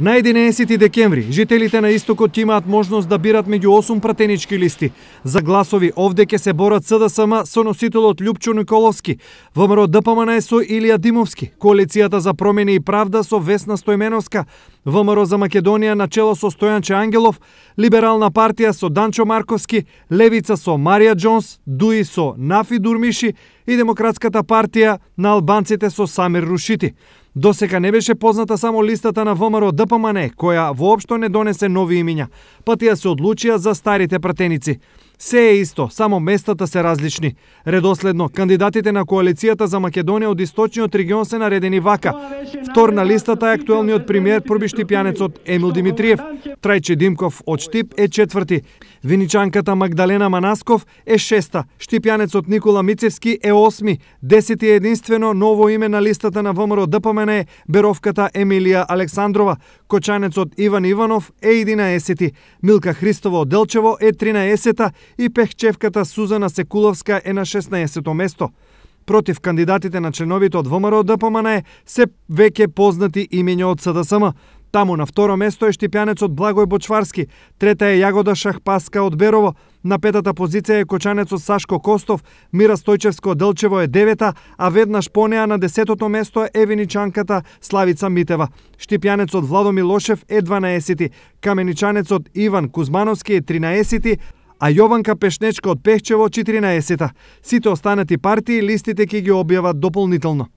На 11 декември, жителите на Истокот имаат можност да бират меѓу 8 пратенички листи. За гласови овде ќе се борат СДСМ со носителот Лјупчо Николовски, ВМРО ДПМН со Илија Димовски, Коалицијата за промени и правда со Весна Стојменовска, ВМРО за Македонија на чело со Стојанче Ангелов, Либерална партија со Данчо Марковски, Левица со Марија Джонс, Дуи со Нафи Дурмиши и Демократската партија на албанците со Самир Рушити. Досека не беше позната само листата на ВМРО ДПМН, која воопшто не донесе нови имиња, па тие се одлучија за старите пратеници. Се е исто, само местата се различни. Редоследно, кандидатите на коалицијата за Македонија од Источниот регион се наредени вака. Втор на листата е актуелниот премиер првиштипјанецот Емил Димитриев. Трајче Димков од Штип е четврти. Виничанката Магдалена Манасков е шеста. Штипјанецот Никола Мицевски е осми. Десети е единствено ново име на листата на ВМРО ДПМН е Беровката Емилија Александрова, Кочанецот Иван Иванов е 11, Милка Христова од Делчево е 13 и пехчевката Сузана Секуловска е на 16 место. Против кандидатите на членовите од ВМРО ДПМН се веќе познати имења од СДСМ. Таму на второ место е штипјанецот Благој Бочварски, трета е Јагода Шахпаска од Берово, На петата позиција е кочанецот Сашко Костов, Мира Стојчевско Делчево е девета, а веднаш по неа на десетото место е Евиничанката Славица Митева. Штипјанецот Владо Милошев е 12 каменичанецот Иван Кузмановски е 13 а Јованка Пешнечка од Пехчево 14 Сите останати партии листите ќе ги објават дополнително.